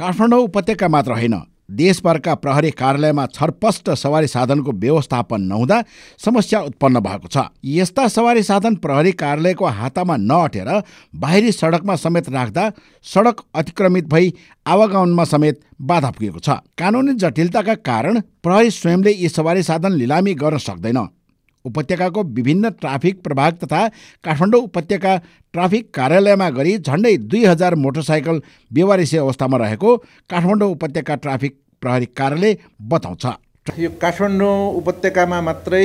काठमाडौँ उपत्यका मात्र होइन देशभरका प्रहरी कार्यालयमा छरपष्ट सवारी साधनको व्यवस्थापन नहुँदा समस्या उत्पन्न भएको छ यस्ता सवारी साधन प्रहरी कार्यालयको हातामा नअटेर बाहिरी सडकमा समेत राख्दा सडक अतिक्रमित भई आवागमनमा समेत बाधा पुगेको छ कानुनी जटिलताका कारण प्रहरी स्वयंले यी सवारी साधन लिलामी गर्न सक्दैन उपत्यकाको विभिन्न ट्राफिक प्रभाग तथा काठमाडौँ उपत्यका ट्राफिक कार्यालयमा गरी झन्डै दुई हजार मोटरसाइकल व्यवहारिसे अवस्थामा रहेको काठमाडौँ उपत्यका ट्राफिक प्रहरी कार्यालय बताउँछ यो काठमाडौँ उपत्यकामा मात्रै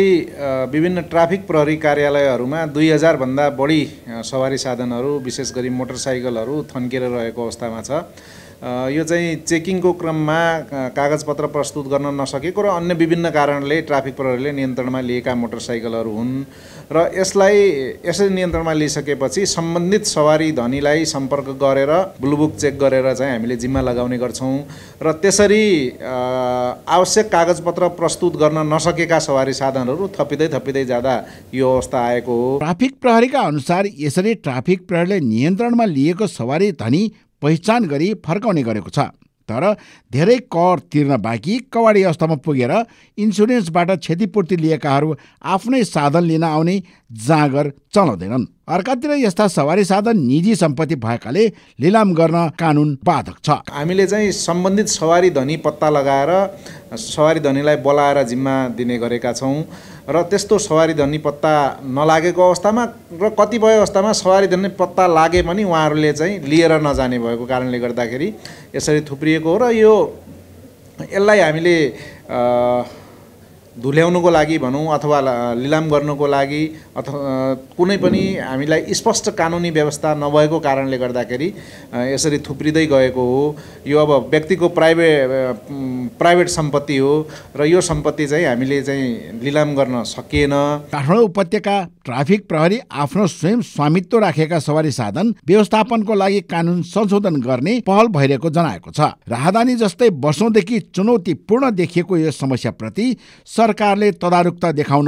विभिन्न ट्राफिक प्रहरी कार्यालयहरूमा दुई हजारभन्दा बढी सवारी साधनहरू विशेष गरी मोटरसाइकलहरू थन्किएर रहेको अवस्थामा छ यो चाहिँ चेकिङको क्रममा कागजपत्र प्रस्तुत गर्न नसकेको र अन्य विभिन्न कारणले ट्राफिक प्रहरीले नियन्त्रणमा लिएका मोटरसाइकलहरू हुन् र यसलाई यसरी नियन्त्रणमा लिइसकेपछि सम्बन्धित सवारी धनीलाई सम्पर्क गरेर ब्लुबुक चेक गरेर चाहिँ हामीले जिम्मा लगाउने गर्छौँ र त्यसरी आवश्यक कागजपत्र प्रस्तुत गर्न नसकेका सवारी साधनहरू थपिँदै थपिँदै जाँदा यो अवस्था आएको हो ट्राफिक प्रहरीका अनुसार यसरी ट्राफिक प्रहरीले नियन्त्रणमा लिएको सवारी धनी पहिचान गरी फर्काउने गरेको छ तर धेरै कर तिर्न बाँकी कवाडी अवस्थामा पुगेर इन्सुरेन्सबाट क्षतिपूर्ति लिएकाहरू आफ्नै साधन लिन आउने जाँगर चलाउँदैनन् अर्कातिर यस्ता सवारी साधन निजी सम्पत्ति भएकाले लिलाम गर्न कानुन बाधक छ हामीले चाहिँ सम्बन्धित सवारी धनी पत्ता लगाएर सवारी धनीलाई बोलाएर जिम्मा दिने गरेका छौँ र त्यस्तो सवारी धनी पत्ता नलागेको अवस्थामा र कतिपय अवस्थामा सवारी धनी पत्ता लागे पनि उहाँहरूले चाहिँ लिएर नजाने भएको कारणले गर्दाखेरि यसरी थुप्रिएको हो र यो यसलाई हामीले धुल्याउनुको लागि भनौँ अथवा लिलाम गर्नुको लागि अथवा कुनै पनि हामीलाई स्पष्ट कानुनी व्यवस्था नभएको कारणले गर्दाखेरि यसरी थुप्रिँदै गएको हो यो अब व्यक्तिको प्राइभेट प्राइभेट सम्पत्ति हो र यो सम्पत्ति चाहिँ हामीले चाहिँ लिलाम गर्न सकिएन काठमाडौँ उपत्यका ट्राफिक प्रहरी आफ्नो स्वयं स्वामित्व राखेका सवारी साधन व्यवस्थापनको लागि कानुन संशोधन गर्ने पहल भइरहेको जनाएको छ राहदानी जस्तै वर्षौँदेखि चुनौतीपूर्ण देखिएको यो समस्याप्रति सरकारले तदारुकता देखाउन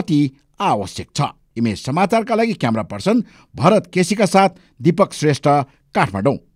अति आवश्यक छ इमेज समाचारका लागि क्यामरा पर्सन भरत केसीका साथ दीपक श्रेष्ठ काठमाडौँ